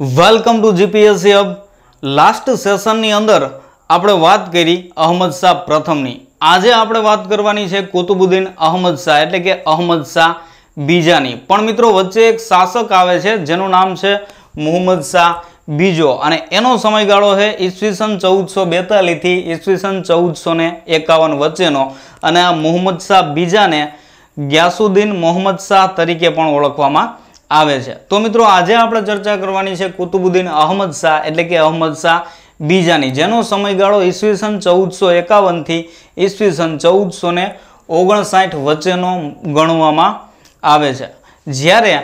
welcome to GPSC hub last સેશનની અંદર આપણે વાત કરી અહમદ શાહ પ્રથમની આજે આપણે વાત કરવાની છે કુતુબુદ્દીન અહમદ શાહ એટલે કે અહમદ શાહ બીજાની પણ મિત્રો વચ્ચે એક શાસક આવે છે જેનું નામ છે મોહમ્મદ શાહ બીજો અને એનો સમયગાળો છે ઈસવીસન ચૌદસો બેતાલીસથી ઈસવીસન ચૌદસો ને એકાવન વચ્ચેનો અને આ મોહમ્મદ શાહ બીજાને ગ્યાસુદ્દીન મોહમ્મદ શાહ તરીકે પણ ઓળખવામાં આવે છે તો મિત્રો આજે આપણે ચર્ચા કરવાની છે કુતુબુદ્દીન અહમદ શાહ એટલે કે અહમદ શાહ બીજાની જેનો સમયગાળો ઈસવીસન ચૌદસો એકાવનથી ઈસવીસન ચૌદસો ને ઓગણસાઠ વચ્ચેનો ગણવામાં આવે છે જ્યારે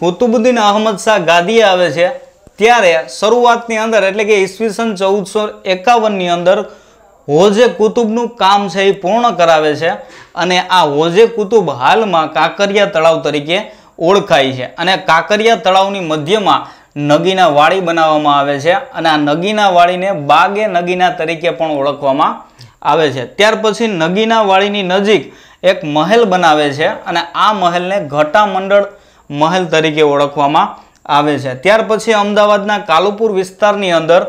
કુતુબુદ્દીન અહમદ શાહ ગાદીએ આવે છે ત્યારે શરૂઆતની અંદર એટલે કે ઈસવીસન ચૌદસો એકાવનની અંદર હોજે કુતુબનું કામ છે એ પૂર્ણ કરાવે છે અને આ હોજે કુતુબ હાલમાં કાંકરિયા તળાવ તરીકે ઓળખાય છે અને કાંકરિયા તળાવની મધ્યમાં નગીના વાડી બનાવવામાં આવે છે અને આ નગીના વાડીને બાગે નગીના તરીકે પણ ઓળખવામાં આવે છે ત્યાર પછી નગીના વાડીની નજીક એક મહેલ બનાવે છે અને આ મહેલને ઘટામંડળ મહેલ તરીકે ઓળખવામાં આવે છે ત્યાર પછી અમદાવાદના કાલુપુર વિસ્તારની અંદર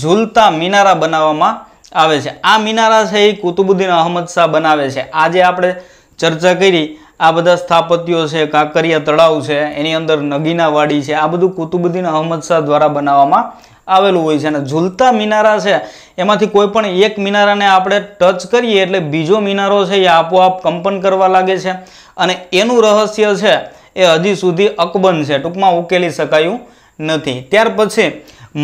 ઝૂલતા મિનારા બનાવવામાં આવે છે આ મિનારા છે એ કુતુબુદ્દીન અહમદ શાહ બનાવે છે આજે આપણે ચર્ચા કરી આ બધા સ્થાપત્યો છે કાંકરિયા તળાવ છે એની અંદર નગીનાવાડી છે આ બધું કુતુબુદ્દીન અહમદ શાહ દ્વારા બનાવવામાં આવેલું હોય છે અને ઝૂલતા મિનારા છે એમાંથી કોઈ પણ એક મિનારાને આપણે ટચ કરીએ એટલે બીજો મિનારો છે એ આપોઆપ કંપન કરવા લાગે છે અને એનું રહસ્ય છે એ હજી સુધી અકબંધ છે ટૂંકમાં ઉકેલી શકાયું નથી ત્યાર પછી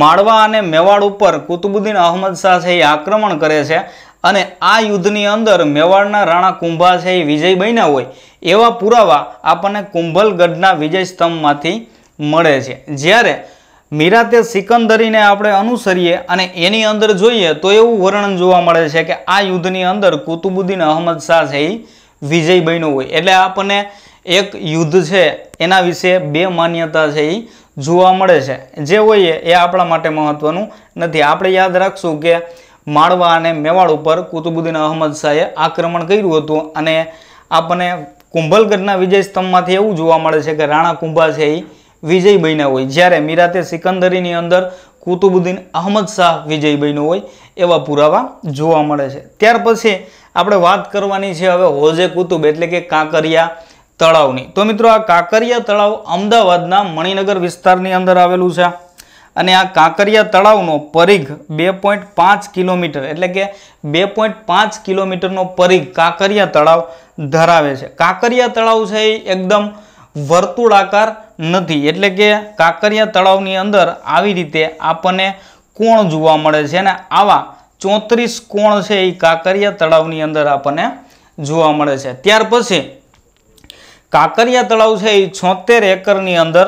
માળવા અને મેવાડ ઉપર કુતુબુદ્દીન અહમદ શાહ છે એ આક્રમણ કરે છે અને આ યુદ્ધની અંદર મેવાડના રાણા કુંભા છે એ વિજય બન્યા હોય એવા પુરાવા આપણને કુંભલગઢના વિજય સ્તંભમાંથી મળે છે જ્યારે મીરાતે સિકંદરીને આપણે અનુસરીએ અને એની અંદર જોઈએ તો એવું વર્ણન જોવા મળે છે કે આ યુદ્ધની અંદર કુતુબુદ્દીન અહમદ શાહ છે એ વિજય બન્યો હોય એટલે આપણને એક યુદ્ધ છે એના વિશે બે માન્યતા છે એ જોવા મળે છે જે હોઈએ એ આપણા માટે મહત્વનું નથી આપણે યાદ રાખશું કે માળવા અને મેવાડ ઉપર કુતુબુદ્દીન અહમદ શાહે આક્રમણ કર્યું હતું અને આપણને કુંભલગઢના વિજય સ્તંભમાંથી એવું જોવા મળે છે કે રાણા કુંભા છે એ વિજય બન્યા હોય જ્યારે મીરાતે સિકંદરીની અંદર કુતુબુદ્દીન અહમદ શાહ વિજય બન્યો હોય એવા પુરાવા જોવા મળે છે ત્યાર પછી આપણે વાત કરવાની છે હવે હોજે કુતુબ એટલે કે કાંકરિયા તળાવની તો મિત્રો આ કાંકરિયા તળાવ અમદાવાદના મણિનગર વિસ્તારની અંદર આવેલું છે અને આ કાંકરિયા તળાવનો પરિઘ બે પોઈન્ટ પાંચ કિલોમીટર એટલે કે બે પોઈન્ટ પાંચ કિલોમીટરનો પરિઘ કાંકરિયા તળાવ ધરાવે છે કાંકરિયા તળાવ છે એ એકદમ વર્તુળાકાર નથી એટલે કે કાંકરિયા તળાવની અંદર આવી રીતે આપણને કોણ જોવા મળે છે અને આવા ચોત્રીસ કોણ છે એ કાંકરિયા તળાવની અંદર આપણને જોવા મળે છે ત્યાર પછી કાંકરિયા તળાવ છે એ છોતેર એકરની અંદર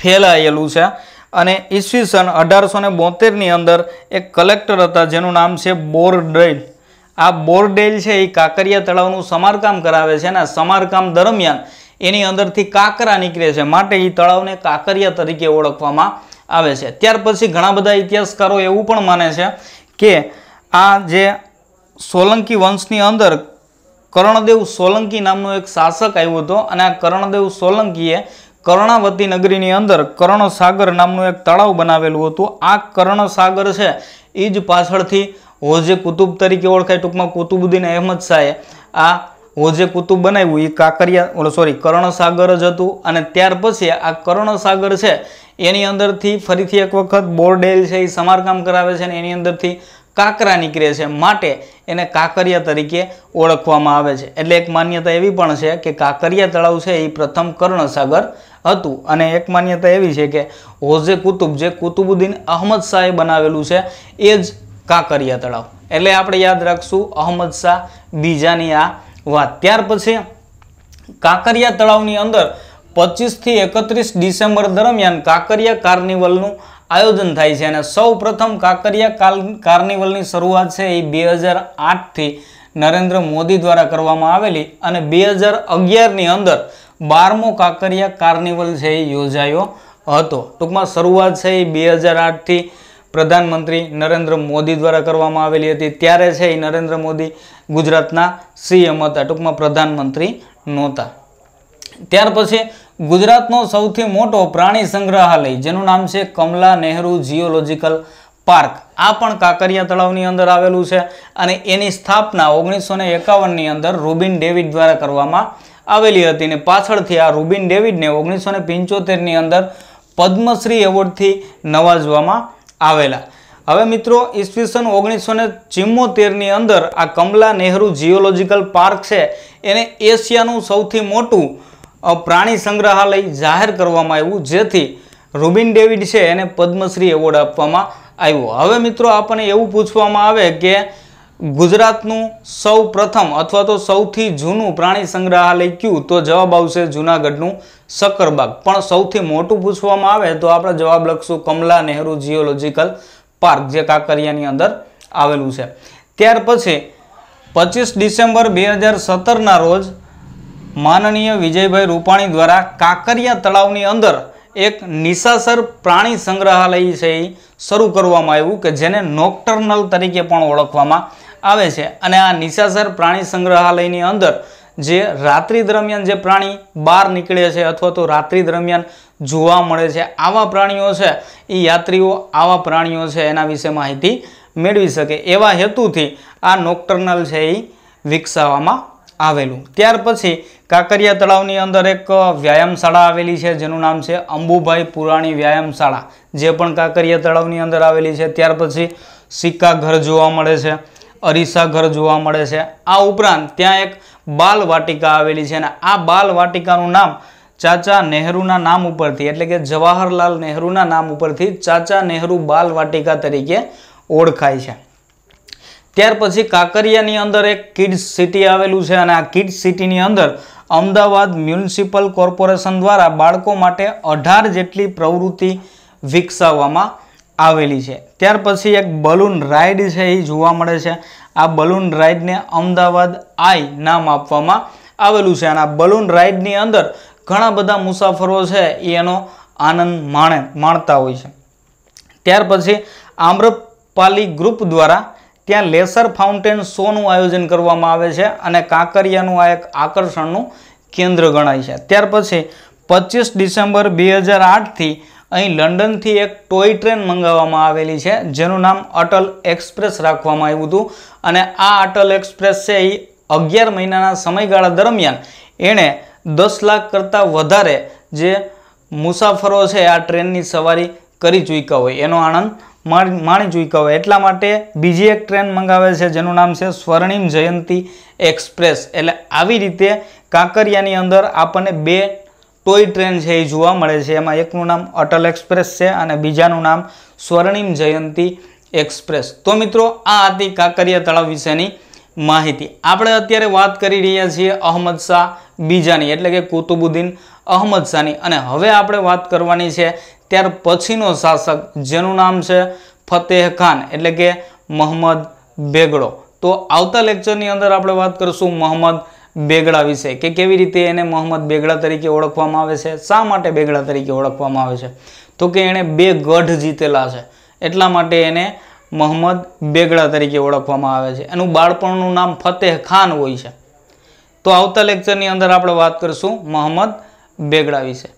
ફેલાયેલું છે અને ઈસવીસન અઢારસો ને બોતેરની અંદર એક કલેક્ટર હતા જેનું નામ છે બોરડેલ આ બોરડેલ છે એ કાંકરિયા તળાવનું સમારકામ કરાવે છે અને સમારકામ દરમિયાન એની અંદરથી કાંકરા નીકળે છે માટે એ તળાવને કાંકરિયા તરીકે ઓળખવામાં આવે છે ત્યાર પછી ઘણા બધા ઇતિહાસકારો એવું પણ માને છે કે આ જે સોલંકી વંશની અંદર કર્ણદેવ સોલંકી નામનો એક શાસક આવ્યો હતો અને આ કર્ણદેવ સોલંકીએ કર્ણાવતી નગરીની અંદર કર્ણસાગર નામનું એક તળાવ બનાવેલું હતું આ કર્ણસાગર છે એ જ પાછળથી હોજે કુતુબ તરીકે ઓળખાય ટૂંકમાં કુતુબુદ્દીન અહેમદ શાહે આ હોજે કુતુબ બનાવ્યું એ કાંકરિયા ઓલો સોરી કર્ણસાગર જ હતું અને ત્યાર પછી આ કર્ણસાગર છે એની અંદરથી ફરીથી એક વખત બોરડેલ છે એ સમારકામ કરાવે છે અને એની અંદરથી કાંકરા નીકળે છે માટે એને કાંકરિયા તરીકે ઓળખવામાં આવે છે એટલે એક માન્યતા એવી પણ છે કે કાંકરિયા તળાવ છે એ પ્રથમ કર્ણસાગર હતું અને એક માન્યતા એવી છે કે હોઝે કુતુબ જે કુતુબુદ્દીન અહમદ શાહે બનાવેલું છે એ જ કાંકરિયા તળાવ એટલે આપણે યાદ રાખશું અહમદ શાહ બીજાની આ વાત ત્યાર પછી કાંકરિયા તળાવની અંદર પચીસથી એકત્રીસ ડિસેમ્બર દરમિયાન કાંકરિયા કાર્નિવલનું આયોજન થાય છે અને સૌ પ્રથમ કાંકરિયા કાર્નિવલની શરૂઆત છે એ બે હજાર આઠથી નરેન્દ્ર મોદી દ્વારા કરવામાં આવેલી અને બે હજાર અગિયારની અંદર બારમો કાંકરિયા કાર્નિવલ છે એ યોજાયો હતો ટૂંકમાં શરૂઆત છે એ બે હજાર આઠથી પ્રધાનમંત્રી નરેન્દ્ર મોદી દ્વારા કરવામાં આવેલી હતી ત્યારે છે એ નરેન્દ્ર મોદી ગુજરાતના સીએમ હતા ટૂંકમાં પ્રધાનમંત્રી નહોતા ત્યાર પછી ગુજરાતનો સૌથી મોટો પ્રાણી સંગ્રહાલય જેનું નામ છે કમલા નેહરુ જીઓલોજીકલ પાર્ક આ પણ કાંકરિયા તળાવની અંદર આવેલું છે અને એની સ્થાપના ઓગણીસો ને એકાવનની અંદર રોબિન ડેવિડ દ્વારા કરવામાં આવેલી હતી ને પાછળથી આ રૂબિન ડેવિડને ઓગણીસો ને પંચોતેરની અંદર પદ્મશ્રી એવોર્ડથી નવાજવામાં આવેલા હવે મિત્રો ઈસવીસન ઓગણીસો ને ચિમ્મોતેરની અંદર આ કમલા નહેરુ જીઓલોજીકલ પાર્ક છે એને એશિયાનું સૌથી મોટું પ્રાણી સંગ્રહાલય જાહેર કરવામાં આવ્યું જેથી રૂબિન ડેવિડ છે એને પદ્મશ્રી એવોર્ડ આપવામાં આવ્યો હવે મિત્રો આપણને એવું પૂછવામાં આવે કે ગુજરાતનું સૌ પ્રથમ અથવા તો સૌથી જૂનું પ્રાણી સંગ્રહાલય કયું તો જવાબ આવશે જૂનાગઢનું સક્કરબાગ પણ સૌથી મોટું પૂછવામાં આવે તો આપણે જવાબ લખશું કમલા નહેરુ જીઓલોજીકલ પાર્ક જે કાંકરિયાની અંદર આવેલું છે ત્યાર પછી પચીસ ડિસેમ્બર બે હજાર સત્તરના રોજ માનનીય વિજયભાઈ રૂપાણી દ્વારા કાંકરિયા તળાવની અંદર એક નિશાસર પ્રાણી સંગ્રહાલય છે એ શરૂ કરવામાં આવ્યું કે જેને નોક્ટર્નલ તરીકે પણ ઓળખવામાં આવે છે અને આ નિશાસર પ્રાણી સંગ્રહાલયની અંદર જે રાત્રિ દરમિયાન જે પ્રાણી બહાર નીકળે છે અથવા તો રાત્રિ દરમિયાન જોવા મળે છે આવા પ્રાણીઓ છે એ યાત્રીઓ આવા પ્રાણીઓ છે એના વિશે માહિતી મેળવી શકે એવા હેતુથી આ નોક્ટર્નલ છે એ વિકસાવવામાં આવેલું ત્યાર પછી કાંકરિયા તળાવની અંદર એક વ્યાયામશાળા આવેલી છે જેનું નામ છે અંબુભાઈ પુરાણી વ્યાયામશાળા જે પણ કાંકરિયા તળાવની અંદર આવેલી છે ત્યાર પછી સિક્કા ઘર જોવા મળે છે અરીસા ઘર જોવા મળે છે આ ઉપરાંત ત્યાં એક બાલ વાટિકા આવેલી છે અને આ બાલ વાટિકાનું નામ ચાચા નહેરુના નામ ઉપરથી એટલે કે જવાહરલાલ નહેરુના નામ ઉપરથી ચાચા નહેરુ બાલ વાટિકા તરીકે ઓળખાય છે ત્યાર પછી કાંકરિયાની અંદર એક કિડ્સ સિટી આવેલું છે અને આ કિડ્સ સિટીની અંદર અમદાવાદ મ્યુનિસિપલ કોર્પોરેશન દ્વારા બાળકો માટે અઢાર જેટલી પ્રવૃત્તિ વિકસાવવામાં આવેલી છે ત્યાર પછી એક બલૂન રાઇડ છે એ જોવા મળે છે આ બલૂન રાઇડને અમદાવાદ આઈ નામ આપવામાં આવેલું છે અને આ બલૂન રાઇડની અંદર ઘણા બધા મુસાફરો છે એ એનો આનંદ માણે માણતા હોય છે ત્યાર પછી આમ્રપાલી ગ્રુપ દ્વારા ત્યાં લેસર ફાઉન્ટેન શોનું આયોજન કરવામાં આવે છે અને કાંકરિયાનું આ એક આકર્ષણનું કેન્દ્ર ગણાય છે ત્યાર પછી પચીસ ડિસેમ્બર બે હજાર આઠથી અહીં લંડનથી એક ટોય ટ્રેન મંગાવવામાં આવેલી છે જેનું નામ અટલ એક્સપ્રેસ રાખવામાં આવ્યું હતું અને આ અટલ એક્સપ્રેસ છે એ અગિયાર મહિનાના સમયગાળા દરમિયાન એણે દસ લાખ કરતાં વધારે જે મુસાફરો છે આ ટ્રેનની સવારી કરી ચૂક્યા હોય એનો આનંદ માણી ચૂક્યા હોય એટલા માટે બીજી એક ટ્રેન મંગાવે છે જેનું નામ છે સ્વર્ણિમ જયંતી એક્સપ્રેસ એટલે આવી રીતે કાંકરિયાની અંદર આપણને બે ટોય ટ્રેન છે એ જોવા મળે છે એમાં એકનું નામ અટલ એક્સપ્રેસ છે અને બીજાનું નામ સ્વર્ણિમ જયંતી એક્સપ્રેસ તો મિત્રો આ હતી કાંકરિયા તળાવ વિશેની માહિતી આપણે અત્યારે વાત કરી રહ્યા છીએ અહમદ શાહ બીજાની એટલે કે કુતુબુદ્દીન અહમદ શાહની અને હવે આપણે વાત કરવાની છે ત્યાર પછીનો શાસક જેનું નામ છે ફતેહ ખાન એટલે કે મોહમ્મદ બેગડો તો આવતા લેક્ચરની અંદર આપણે વાત કરીશું મોહમ્મદ બેગડા વિશે કે કેવી રીતે એને મોહમ્મદ બેગડા તરીકે ઓળખવામાં આવે છે શા માટે બેગડા તરીકે ઓળખવામાં આવે છે તો કે એણે બે ગઢ જીતેલા છે એટલા માટે એને મોહમ્મદ બેગડા તરીકે ઓળખવામાં આવે છે એનું બાળપણનું નામ ફતેહ ખાન હોય છે તો આવતા લેક્ચરની અંદર આપણે વાત કરીશું મોહમ્મદ બેગડા વિશે